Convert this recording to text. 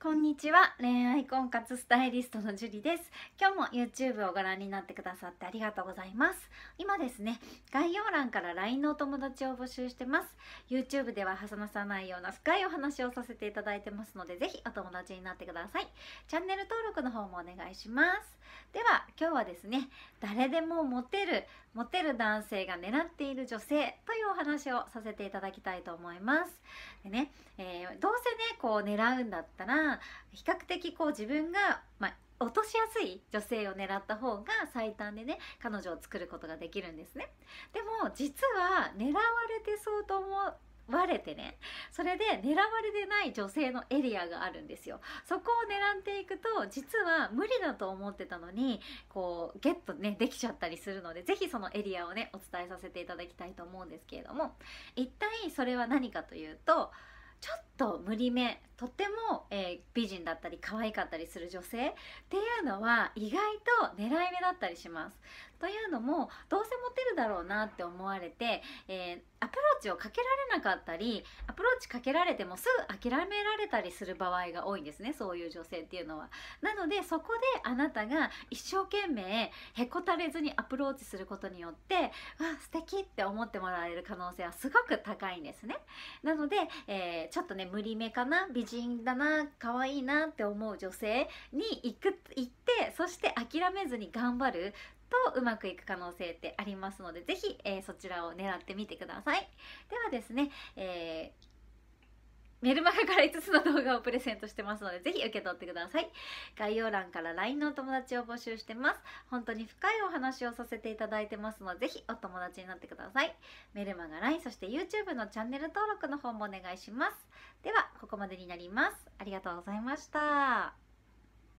こんにちは恋愛婚活スタイリストのジュリです今日も YouTube をご覧になってくださってありがとうございます今ですね概要欄から LINE のお友達を募集してます YouTube では挟まさないような深いお話をさせていただいてますのでぜひお友達になってくださいチャンネル登録の方もお願いしますでは今日はですね誰でもモテるモテる男性が狙っている女性というお話をさせていただきたいと思います。でね、えー、どうせねこう狙うんだったら比較的こう自分が、まあ、落としやすい女性を狙った方が最短でね彼女を作ることができるんですねでも実は狙われてそうと思われてねそれで狙われてない女性のエリアがあるんですよそこを狙っていくと実は無理だと思ってたのにこうゲットねできちゃったりするので是非そのエリアをねお伝えさせていただきたいと思うんですけれども一体それは何かというとちょっと無理めとっても、えー、美人だったり可愛かったりする女性っていうのは意外と狙い目だったりします。というのもどうせモテるだろうなって思われて、えー、アプローチをかけられなかったりアプローチかけられてもすぐ諦められたりする場合が多いんですねそういう女性っていうのは。なのでそこであなたが一生懸命へこたれずにアプローチすることによってわ素敵って思ってもらえる可能性はすごく高いんですね。なので、えー、ちょっとね無理めかな美人だな可愛いなって思う女性に行く行ってそして諦めずに頑張るとうまくいく可能性ってありますので是非、えー、そちらを狙ってみてください。ではですね、えーメルマガから5つの動画をプレゼントしてますので、ぜひ受け取ってください。概要欄から LINE のお友達を募集してます。本当に深いお話をさせていただいてますので、ぜひお友達になってください。メルマガ、LINE、そして YouTube のチャンネル登録の方もお願いします。では、ここまでになります。ありがとうございました。